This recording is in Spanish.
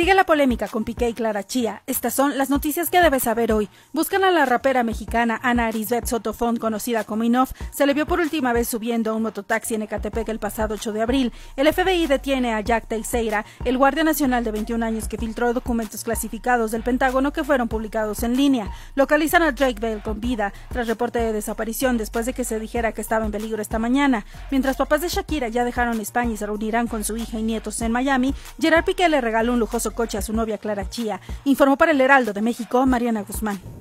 Sigue la polémica con Piqué y Clara Chía. Estas son las noticias que debes saber hoy. Buscan a la rapera mexicana Ana Arisbet Sotofón, conocida como Inoff. Se le vio por última vez subiendo a un mototaxi en Ecatepec el pasado 8 de abril. El FBI detiene a Jack Teixeira, el guardia nacional de 21 años que filtró documentos clasificados del Pentágono que fueron publicados en línea. Localizan a Drake Bale con vida tras reporte de desaparición después de que se dijera que estaba en peligro esta mañana. Mientras papás de Shakira ya dejaron España y se reunirán con su hija y nietos en Miami, Gerard Piqué le regaló un lujoso coche a su novia Clara Chía, informó para el Heraldo de México Mariana Guzmán.